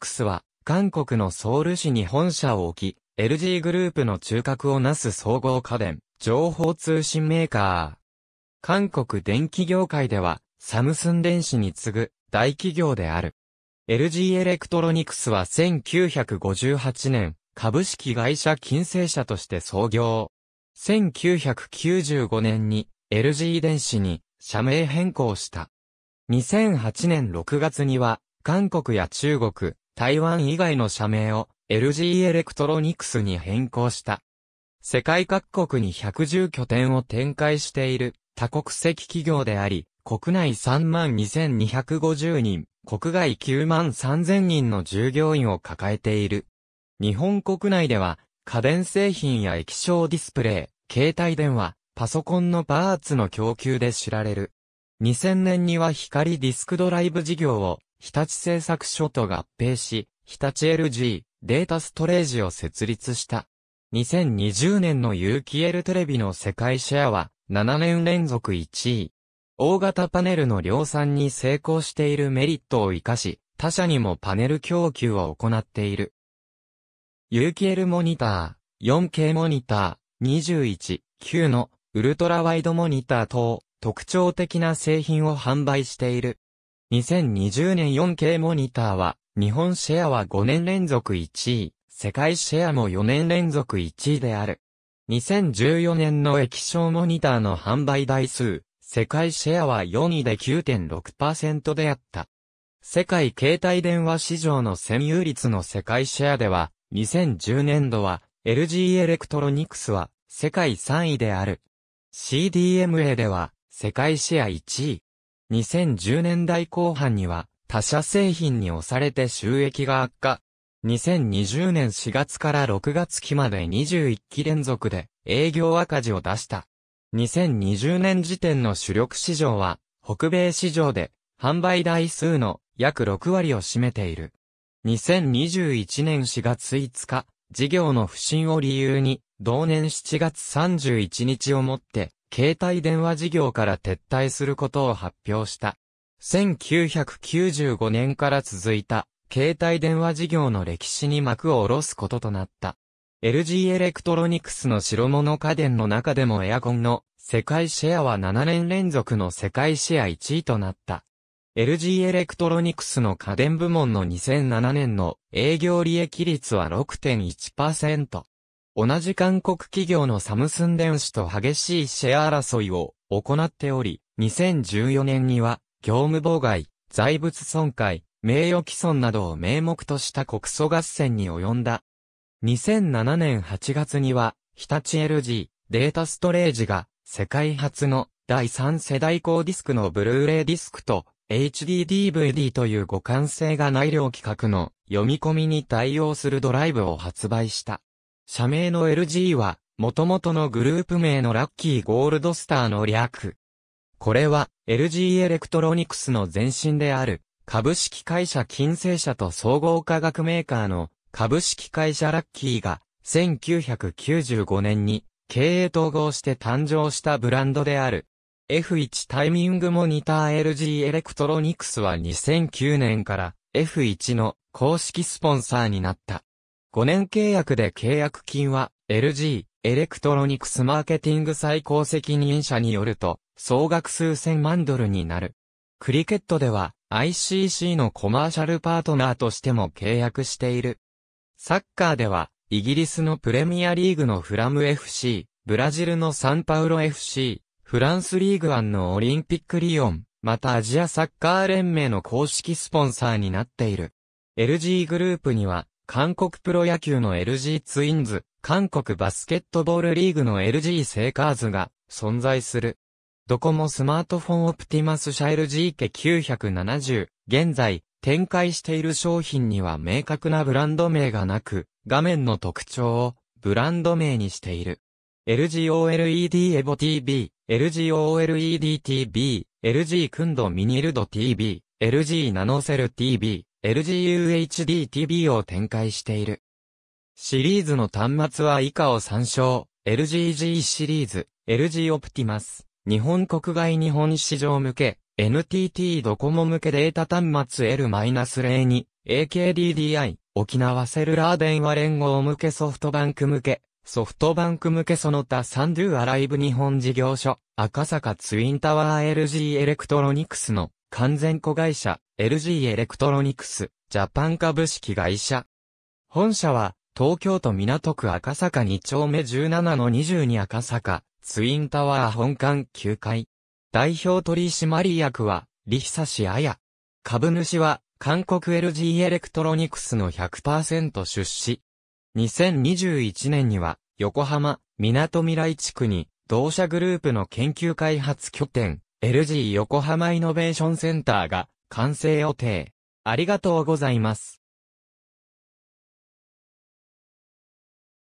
クスは、韓国のソウル市に本社を置き、LG グループの中核をなす総合家電、情報通信メーカー。韓国電気業界では、サムスン電子に次ぐ大企業である。LG エレクトロニクスは1958年、株式会社金星社として創業。1995年に LG 電子に社名変更した。2008年6月には、韓国や中国、台湾以外の社名を LG エレクトロニクスに変更した。世界各国に110拠点を展開している多国籍企業であり、国内32,250人、国外93,000人の従業員を抱えている。日本国内では、家電製品や液晶ディスプレイ、携帯電話、パソコンのパーツの供給で知られる。2000年には光ディスクドライブ事業を日立製作所と合併し、日立 LG データストレージを設立した。2020年の有機 L テレビの世界シェアは7年連続1位。大型パネルの量産に成功しているメリットを活かし、他社にもパネル供給を行っている。有機 L モニター、4K モニター、21.9のウルトラワイドモニター等、特徴的な製品を販売している。2020年 4K モニターは、日本シェアは5年連続1位、世界シェアも4年連続1位である。2014年の液晶モニターの販売台数、世界シェアは4位で9.6%であった。世界携帯電話市場の占有率の世界シェアでは、2010年度は、LG エレクトロニクスは、世界3位である。CDMA では、世界シェア1位。2010年代後半には他社製品に押されて収益が悪化。2020年4月から6月期まで21期連続で営業赤字を出した。2020年時点の主力市場は北米市場で販売台数の約6割を占めている。2021年4月5日、事業の不振を理由に、同年7月31日をもって、携帯電話事業から撤退することを発表した。1995年から続いた携帯電話事業の歴史に幕を下ろすこととなった。LG エレクトロニクスの白物家電の中でもエアコンの世界シェアは7年連続の世界シェア1位となった。LG エレクトロニクスの家電部門の2007年の営業利益率は6.1%。同じ韓国企業のサムスン電子と激しいシェア争いを行っており、2014年には、業務妨害、財物損壊、名誉毀損などを名目とした国訴合戦に及んだ。2007年8月には、日立 LG、データストレージが、世界初の第3世代高ディスクのブルーレイディスクと HDDVD という互換性がない量規格の読み込みに対応するドライブを発売した。社名の LG は、元々のグループ名のラッキーゴールドスターの略。これは、LG エレクトロニクスの前身である、株式会社金星社と総合化学メーカーの、株式会社ラッキーが、1995年に、経営統合して誕生したブランドである。F1 タイミングモニター LG エレクトロニクスは2009年から F1 の公式スポンサーになった。5年契約で契約金は LG、エレクトロニクスマーケティング最高責任者によると、総額数千万ドルになる。クリケットでは ICC のコマーシャルパートナーとしても契約している。サッカーでは、イギリスのプレミアリーグのフラム FC、ブラジルのサンパウロ FC、フランスリーグアンのオリンピックリオン、またアジアサッカー連盟の公式スポンサーになっている。LG グループには、韓国プロ野球の LG ツインズ、韓国バスケットボールリーグの LG セイカーズが存在する。ドコモスマートフォンオプティマス社 LG 家970、現在展開している商品には明確なブランド名がなく、画面の特徴をブランド名にしている。LGOLED エボ TV、LGOLED TV、LG クンドミニルド TV、LG ナノセル TV、LGUHD-TV を展開している。シリーズの端末は以下を参照。LGG シリーズ、LG オプティマス、日本国外日本市場向け、NTT ドコモ向けデータ端末 L-02、AKDDI、沖縄セルラー電話連合向けソフトバンク向け、ソフトバンク向けその他サンドゥアライブ日本事業所、赤坂ツインタワー LG エレクトロニクスの完全子会社、LG エレクトロニクス、ジャパン株式会社。本社は、東京都港区赤坂2丁目17-22赤坂、ツインタワー本館9階。代表取締役は、リヒサシアヤ。株主は、韓国 LG エレクトロニクスの100%出資。2021年には、横浜、港未来地区に、同社グループの研究開発拠点、LG 横浜イノベーションセンターが完成予定。ありがとうございます。